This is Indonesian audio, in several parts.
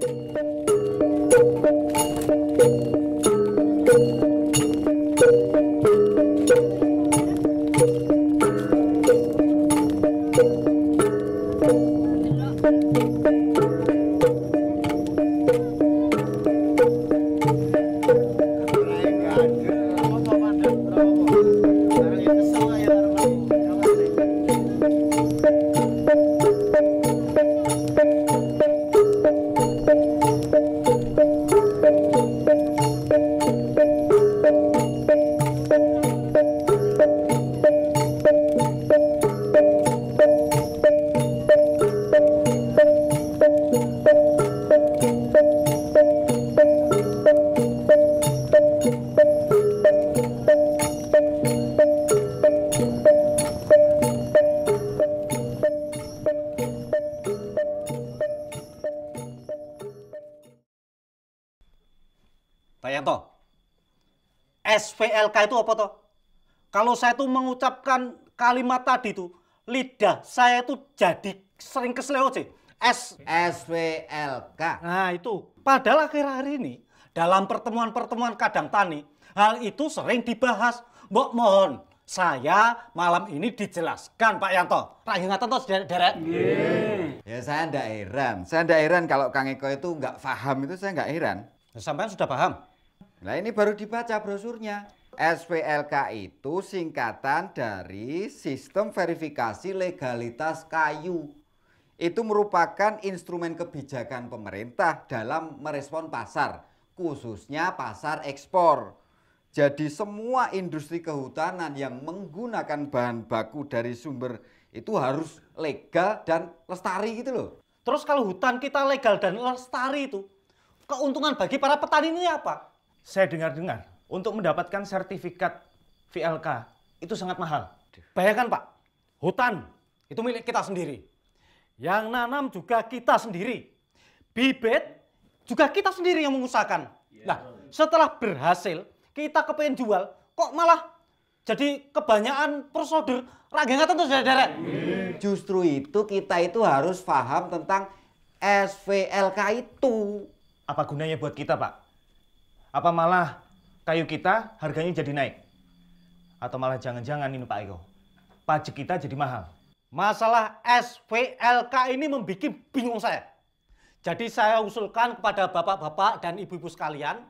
Thank you. saya tuh mengucapkan kalimat tadi tuh, lidah saya tuh jadi sering kesleo, sih. S S L K Nah, itu. Padahal akhir hari ini dalam pertemuan-pertemuan kadang tani, hal itu sering dibahas. Mbok mohon, saya malam ini dijelaskan Pak Yanto. Pak ingatan tuh saudara yeah. Ya saya ndak heran. Saya ndak heran kalau Kang Eko itu nggak paham itu saya nggak heran. Ya, Sampai sudah paham. Nah ini baru dibaca brosurnya. SPLK itu singkatan dari Sistem Verifikasi Legalitas Kayu. Itu merupakan instrumen kebijakan pemerintah dalam merespon pasar, khususnya pasar ekspor. Jadi semua industri kehutanan yang menggunakan bahan baku dari sumber itu harus legal dan lestari gitu loh. Terus kalau hutan kita legal dan lestari itu, keuntungan bagi para petani ini apa? Saya dengar-dengar untuk mendapatkan sertifikat VLK itu sangat mahal. Bayangkan Pak, hutan itu milik kita sendiri. Yang nanam juga kita sendiri. Bibit juga kita sendiri yang mengusahakan. Nah, setelah berhasil, kita kepengen jual, kok malah jadi kebanyakan prosoder tentu tuh saudara. Iya. Justru itu kita itu harus paham tentang SVLK itu. Apa gunanya buat kita, Pak? Apa malah kayu kita harganya jadi naik. Atau malah jangan-jangan ini Pak Eko, pajak kita jadi mahal. Masalah SVLK ini membuat bingung saya. Jadi saya usulkan kepada bapak-bapak dan ibu-ibu sekalian,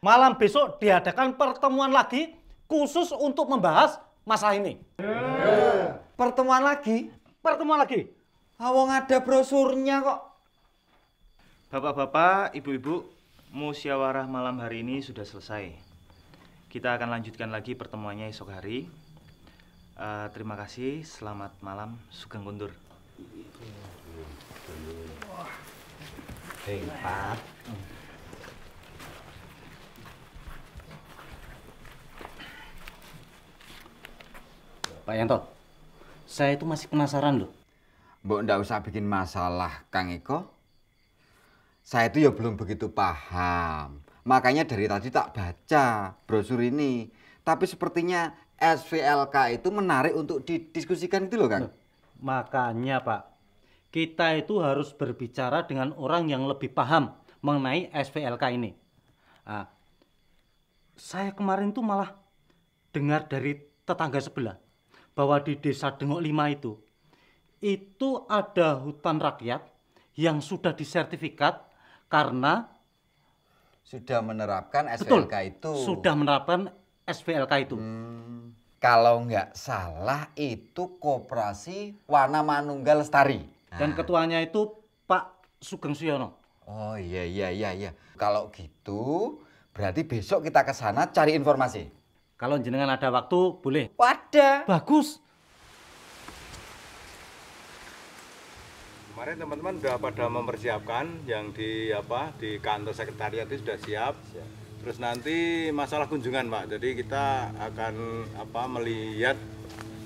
malam besok diadakan pertemuan lagi khusus untuk membahas masalah ini. Pertemuan lagi? Pertemuan lagi. Awang ah, ada brosurnya kok. Bapak-bapak, ibu-ibu, musyawarah malam hari ini sudah selesai. Kita akan lanjutkan lagi pertemuannya esok hari. Uh, terima kasih, selamat malam, Sugeng Kundur. Hei, Pak. Pak Yanto, saya itu masih penasaran loh. Mbok ndak usah bikin masalah, Kang Eko. Saya itu ya belum begitu paham. Makanya dari tadi tak baca brosur ini. Tapi sepertinya SVLK itu menarik untuk didiskusikan itu loh Kang. Makanya Pak, kita itu harus berbicara dengan orang yang lebih paham mengenai SVLK ini. Nah, saya kemarin tuh malah dengar dari tetangga sebelah bahwa di desa Dengok Lima itu itu ada hutan rakyat yang sudah disertifikat karena sudah menerapkan SPLK Betul, itu. Sudah menerapkan SPLK itu. Hmm, kalau nggak salah itu koperasi warna Manunggal Lestari. Dan nah. ketuanya itu Pak Sugeng Suyono. Oh iya iya iya iya. Kalau gitu berarti besok kita ke sana cari informasi. Kalau jenengan ada waktu boleh. ada Bagus. Kemarin teman-teman sudah pada mempersiapkan yang di apa di kantor sekretariat itu sudah siap. Terus nanti masalah kunjungan Pak. Jadi kita akan apa melihat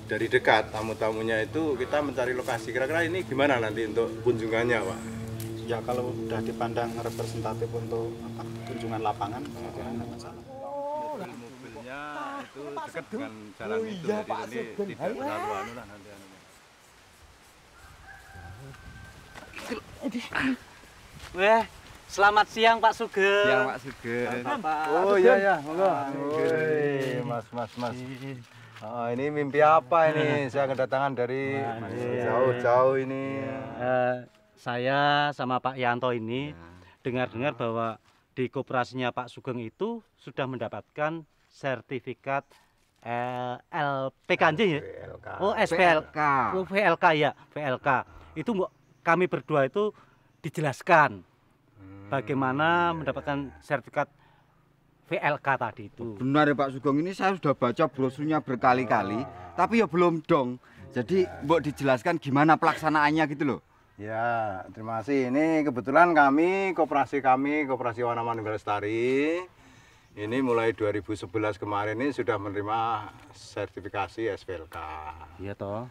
dari dekat tamu-tamunya itu kita mencari lokasi. Kira-kira ini gimana nanti untuk kunjungannya Pak? Ya kalau sudah dipandang representatif untuk apa, kunjungan lapangan, oh. tidak masalah. Oh, mobilnya itu dekat dengan jalan oh, iya, itu, jadi ini tidak terlalu anu lah nanti. Anu. tadi. Weh, selamat siang Pak Sugeng. Siang Pak Sugeng. Pak. Oh iya ya, monggo. Mas Mas Mas. Oh, ini mimpi apa ini? Saya kedatangan dari jauh-jauh ini. Uh, saya sama Pak Yanto ini iya. dengar-dengar bahwa di koperasinya Pak Sugeng itu sudah mendapatkan sertifikat eh, LPKJ ya? Oh, SPLK. Oh, VLK ya, VLK. Itu kami berdua itu dijelaskan hmm, bagaimana iya, mendapatkan sertifikat VLK tadi itu. Benar ya Pak Sugeng ini saya sudah baca brosurnya berkali-kali, oh. tapi ya belum dong. Jadi ya. mau dijelaskan gimana pelaksanaannya gitu loh. Ya, terima kasih. Ini kebetulan kami, kooperasi kami, Koperasi Wanaman Lestari, ini mulai 2011 kemarin ini sudah menerima sertifikasi SPLK. Iya toh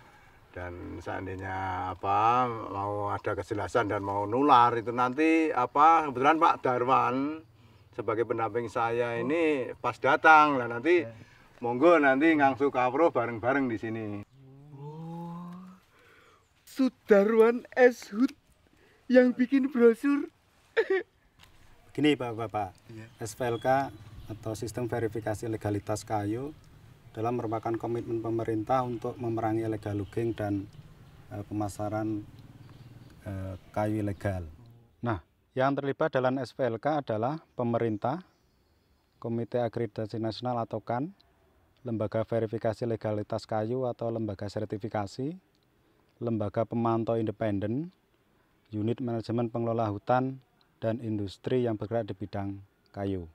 dan seandainya apa mau ada kejelasan dan mau nular itu nanti apa kebetulan Pak Darwan sebagai pendamping saya ini pas datang lah nanti ya. monggo nanti ngangsu kapro bareng-bareng di sini. Oh. Sudarwan S Hood yang bikin brosur. Gini bapak Bapak, ya. SPLK atau sistem verifikasi legalitas kayu dalam merupakan komitmen pemerintah untuk memerangi illegal logging dan e, pemasaran e, kayu ilegal. Nah, yang terlibat dalam SPLK adalah pemerintah, Komite Akreditasi Nasional atau KAN, Lembaga Verifikasi Legalitas Kayu atau Lembaga Sertifikasi, Lembaga Pemantau Independen, Unit Manajemen Pengelola Hutan dan Industri yang bergerak di bidang kayu.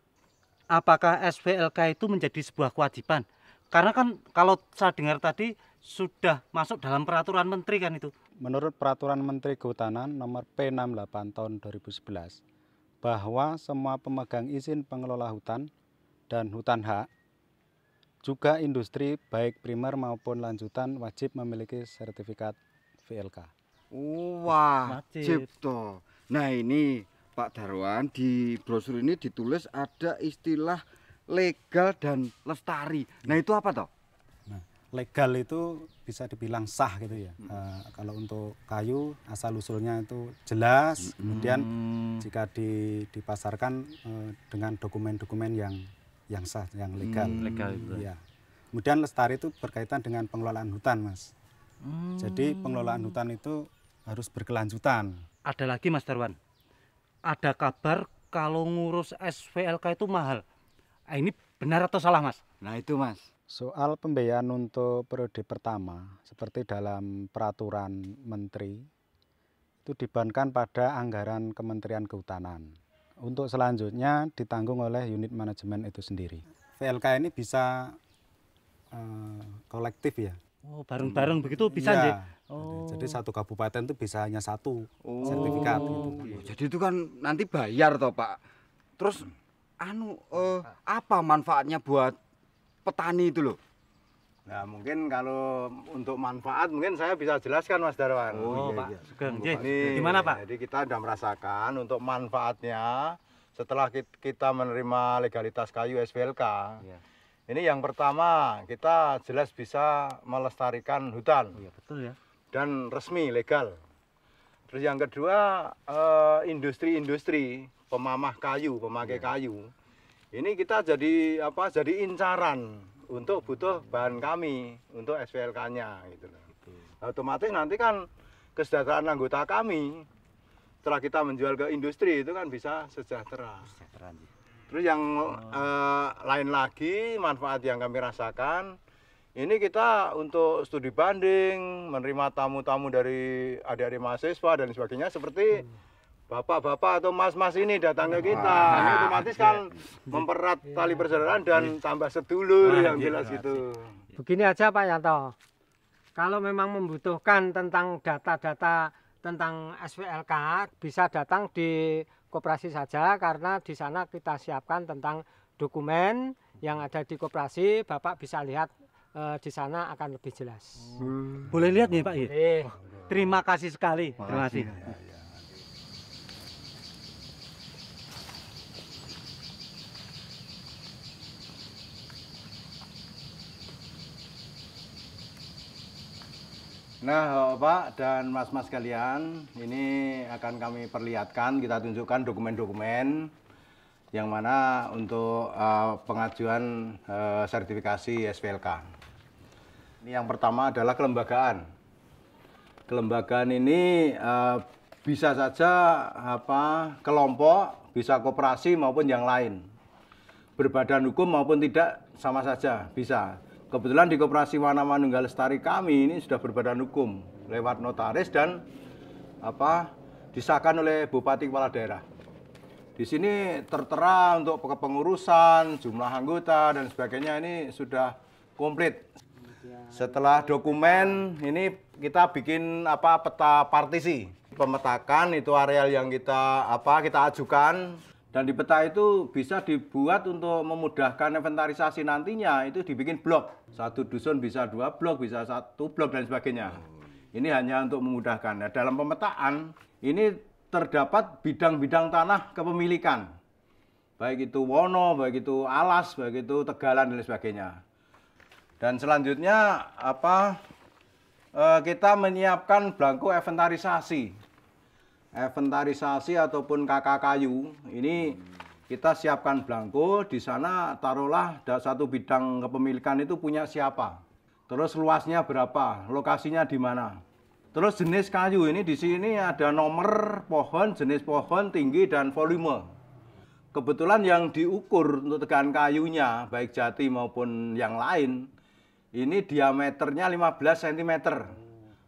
Apakah SPLK itu menjadi sebuah kewajiban karena kan kalau saya dengar tadi sudah masuk dalam peraturan menteri kan itu. Menurut peraturan Menteri Kehutanan nomor P68 tahun 2011 bahwa semua pemegang izin pengelola hutan dan hutan hak juga industri baik primer maupun lanjutan wajib memiliki sertifikat VLK. Wah, wajib toh. Nah, ini Pak Darwan di brosur ini ditulis ada istilah legal dan lestari. Nah itu apa toh? Nah, legal itu bisa dibilang sah gitu ya. Hmm. E, kalau untuk kayu asal usulnya itu jelas. Hmm. Kemudian jika di, dipasarkan e, dengan dokumen-dokumen yang yang sah, yang legal. Hmm, legal itu. Ya. Kemudian lestari itu berkaitan dengan pengelolaan hutan, mas. Hmm. Jadi pengelolaan hutan itu harus berkelanjutan. Ada lagi, Mas Darwan. Ada kabar kalau ngurus SVLK itu mahal. Nah, ini benar atau salah, Mas? Nah, itu, Mas. Soal pembiayaan untuk periode pertama, seperti dalam peraturan menteri, itu dibankan pada anggaran Kementerian Kehutanan. Untuk selanjutnya ditanggung oleh unit manajemen itu sendiri. VLK ini bisa uh, kolektif ya. Oh, bareng-bareng begitu bisa ya. Oh. Jadi satu kabupaten itu bisa hanya satu oh. sertifikat. Gitu. Oh, jadi itu kan nanti bayar toh Pak. Terus anu uh, apa manfaatnya buat petani itu loh? Nah mungkin kalau untuk manfaat mungkin saya bisa jelaskan Mas Darwan. Oh, oh iya, Pak iya. Sugeng, iya. gimana Pak? Jadi kita sudah merasakan untuk manfaatnya setelah kita menerima legalitas kayu SPLK. Iya. Ini yang pertama kita jelas bisa melestarikan hutan. Iya betul ya. Dan resmi legal. Terus yang kedua eh, industri-industri pemamah kayu, pemakai iya. kayu. Ini kita jadi apa? Jadi incaran untuk butuh bahan kami untuk SPLK-nya gitu loh. Otomatis nanti kan kesejahteraan anggota kami setelah kita menjual ke industri itu kan bisa sejahtera. sejahtera Terus yang oh. eh, lain lagi manfaat yang kami rasakan ini kita untuk studi banding, menerima tamu-tamu dari adik-adik mahasiswa dan sebagainya seperti hmm bapak-bapak atau mas-mas ini datang ke kita ah, ini otomatis iya. kan mempererat tali persaudaraan dan iya. tambah sedulur nah, yang gitu, jelas gitu begini aja Pak Yanto kalau memang membutuhkan tentang data-data tentang SWLK bisa datang di koperasi saja karena di sana kita siapkan tentang dokumen yang ada di koperasi Bapak bisa lihat eh, di sana akan lebih jelas hmm. boleh lihat nih Pak iya. boleh. terima kasih sekali terima kasih Nah, Pak dan Mas-mas kalian, ini akan kami perlihatkan, kita tunjukkan dokumen-dokumen yang mana untuk uh, pengajuan uh, sertifikasi SPLK. Ini yang pertama adalah kelembagaan. Kelembagaan ini uh, bisa saja apa kelompok, bisa kooperasi maupun yang lain. Berbadan hukum maupun tidak sama saja bisa. Kebetulan di Koperasi Wana Manunggal Lestari kami ini sudah berbadan hukum lewat notaris dan apa disahkan oleh Bupati Kepala Daerah. Di sini tertera untuk kepengurusan, jumlah anggota dan sebagainya ini sudah komplit. Setelah dokumen ini kita bikin apa peta partisi. Pemetakan itu areal yang kita apa kita ajukan dan di peta itu bisa dibuat untuk memudahkan inventarisasi nantinya itu dibikin blok. Satu dusun bisa dua blok, bisa satu blok dan sebagainya. Hmm. Ini hanya untuk memudahkan. Nah, dalam pemetaan ini terdapat bidang-bidang tanah kepemilikan. Baik itu Wono, baik itu Alas, baik itu Tegalan dan sebagainya. Dan selanjutnya apa eh, kita menyiapkan blanko inventarisasi inventarisasi ataupun kakak kayu ini kita siapkan belangko di sana taruhlah ada satu bidang kepemilikan itu punya siapa terus luasnya berapa lokasinya di mana terus jenis kayu ini di sini ada nomor pohon jenis pohon tinggi dan volume kebetulan yang diukur untuk tegangan kayunya baik jati maupun yang lain ini diameternya 15 cm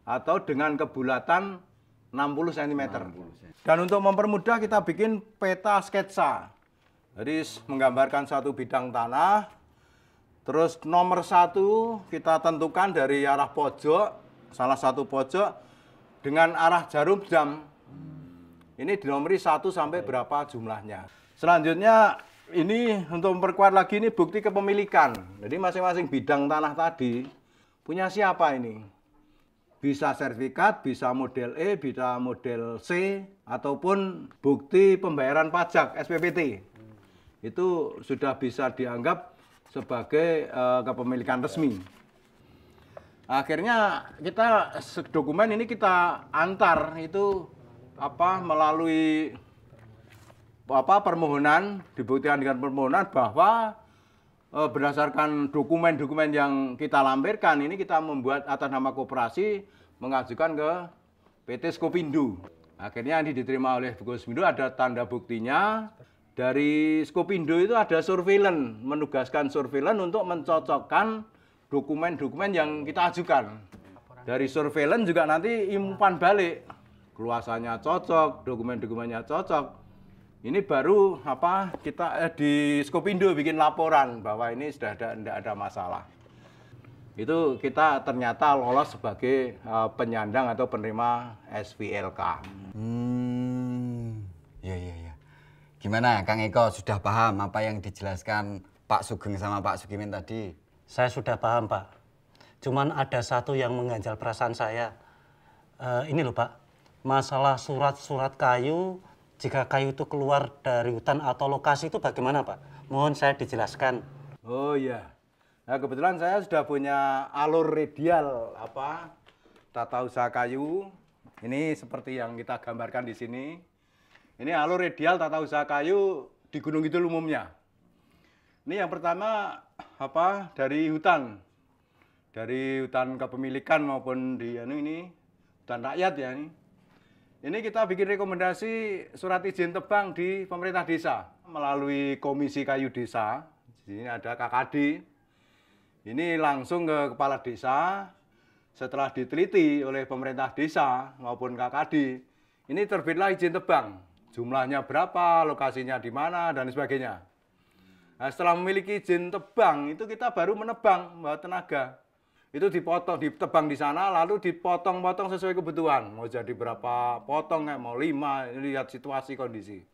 atau dengan kebulatan 60 cm. 60 cm. Dan untuk mempermudah kita bikin peta sketsa. Jadi menggambarkan satu bidang tanah. Terus nomor satu kita tentukan dari arah pojok, salah satu pojok dengan arah jarum jam. Ini dinomori satu sampai berapa jumlahnya. Selanjutnya ini untuk memperkuat lagi ini bukti kepemilikan. Jadi masing-masing bidang tanah tadi punya siapa ini? bisa sertifikat, bisa model E, bisa model C, ataupun bukti pembayaran pajak SPPT. Hmm. Itu sudah bisa dianggap sebagai uh, kepemilikan resmi. Ya. Akhirnya kita dokumen ini kita antar itu apa melalui apa permohonan dibuktikan dengan permohonan bahwa Eh, berdasarkan dokumen-dokumen yang kita lampirkan ini kita membuat atas nama koperasi mengajukan ke PT Skopindo. Akhirnya ini diterima oleh Skopindo ada tanda buktinya. Dari Skopindo itu ada surveillance, menugaskan surveillance untuk mencocokkan dokumen-dokumen yang kita ajukan. Dari surveillance juga nanti impan balik. Keluasannya cocok, dokumen-dokumennya cocok ini baru apa kita eh, di Skopindo bikin laporan bahwa ini sudah ada tidak ada masalah. Itu kita ternyata lolos sebagai uh, penyandang atau penerima SVLK. Hmm. Ya ya ya. Gimana Kang Eko sudah paham apa yang dijelaskan Pak Sugeng sama Pak Sugimin tadi? Saya sudah paham, Pak. Cuman ada satu yang mengganjal perasaan saya. Uh, ini loh, Pak. Masalah surat-surat kayu jika kayu itu keluar dari hutan atau lokasi itu bagaimana Pak? Mohon saya dijelaskan. Oh iya. Nah kebetulan saya sudah punya alur radial apa tata usaha kayu. Ini seperti yang kita gambarkan di sini. Ini alur radial tata usaha kayu di Gunung itu umumnya. Ini yang pertama apa dari hutan. Dari hutan kepemilikan maupun di ini, anu ini hutan rakyat ya ini ini kita bikin rekomendasi surat izin tebang di pemerintah desa melalui Komisi Kayu Desa. Di sini ada KKD. Ini langsung ke kepala desa setelah diteliti oleh pemerintah desa maupun KKD. Ini terbitlah izin tebang. Jumlahnya berapa, lokasinya di mana dan sebagainya. Nah, setelah memiliki izin tebang itu kita baru menebang bawa tenaga itu dipotong, ditebang di sana, lalu dipotong-potong sesuai kebutuhan. Mau jadi berapa potong, kayak mau lima, lihat situasi kondisi.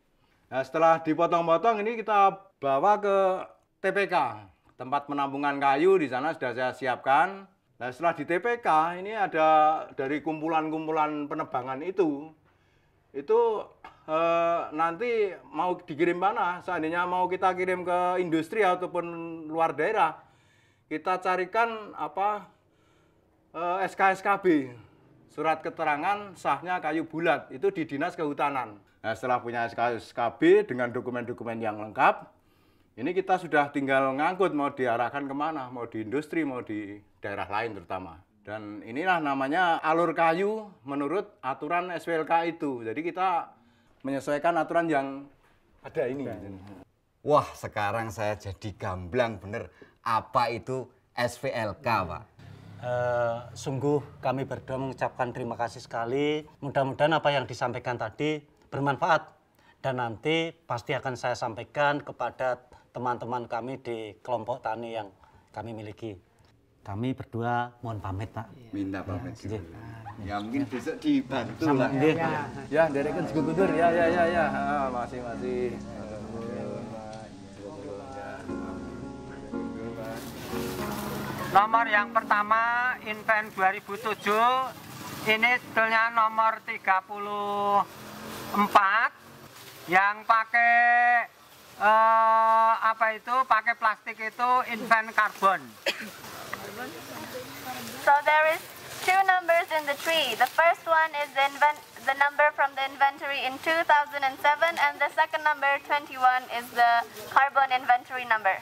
Nah, setelah dipotong-potong ini kita bawa ke TPK, tempat penampungan kayu di sana sudah saya siapkan. Nah, setelah di TPK ini ada dari kumpulan-kumpulan penebangan itu, itu eh, nanti mau dikirim mana? Seandainya mau kita kirim ke industri ataupun luar daerah, kita carikan apa eh, SKSKB surat keterangan sahnya kayu bulat itu di dinas kehutanan. Nah, setelah punya SKSKB dengan dokumen-dokumen yang lengkap, ini kita sudah tinggal ngangkut mau diarahkan kemana, mau di industri, mau di daerah lain terutama. Dan inilah namanya alur kayu menurut aturan SWLK itu. Jadi kita menyesuaikan aturan yang ada ini. Wah, sekarang saya jadi gamblang bener apa itu SVLK, Pak? Uh, sungguh kami berdua mengucapkan terima kasih sekali. Mudah-mudahan apa yang disampaikan tadi bermanfaat dan nanti pasti akan saya sampaikan kepada teman-teman kami di kelompok tani yang kami miliki. Kami berdua mohon pamit, Pak. Minta pamit. Ya, ya mungkin besok dibantu lah. Ya, ya, ya. dari kan juga ya, ya, ya, ya. Ah, masih, masih. Nomor yang pertama Inven 2007 ini sebetulnya nomor 34 yang pakai eh, apa itu pakai plastik itu Inven karbon. So there is two numbers in the tree. The first one is the, the number from the inventory in 2007 and the second number 21 is the carbon inventory number.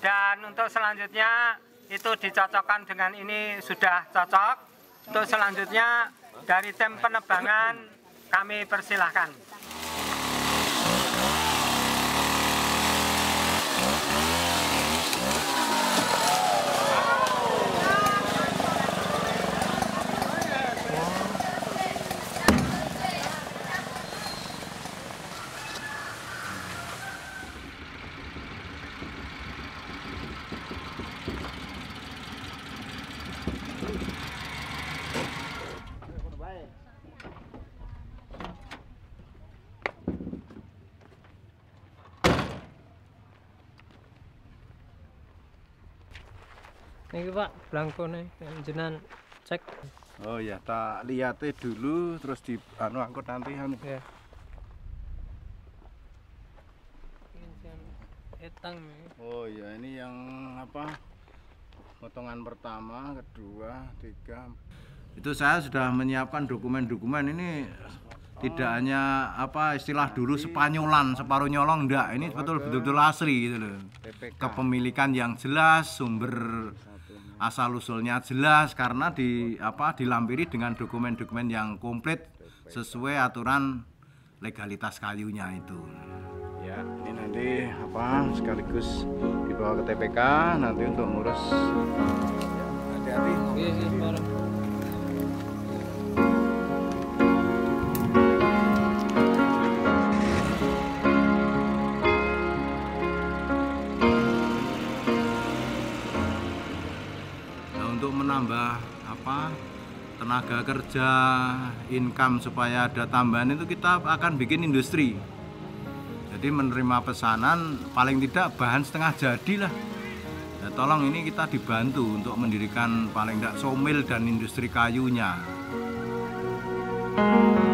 Dan untuk selanjutnya itu dicocokkan dengan ini sudah cocok. Untuk selanjutnya dari tim penebangan kami persilahkan. ini Pak nih jenan cek. Oh ya tak lihatnya dulu terus di anu angkut nanti anu. ya Etang. Oh ya ini yang apa? Potongan pertama, kedua, tiga. Itu saya sudah menyiapkan dokumen-dokumen ini tidak hanya apa istilah dulu Spanyolan separuh nyolong enggak ini betul betul, betul asli gitu loh kepemilikan yang jelas sumber asal usulnya jelas karena di apa dilampiri dengan dokumen-dokumen yang komplit sesuai aturan legalitas kayunya itu. Ya, ini nanti apa sekaligus dibawa ke TPK nanti untuk ngurus. Hati-hati. Ya, apa tenaga kerja, income supaya ada tambahan itu kita akan bikin industri. Jadi menerima pesanan paling tidak bahan setengah jadilah. Ya, tolong ini kita dibantu untuk mendirikan paling tidak somil dan industri kayunya. Thank you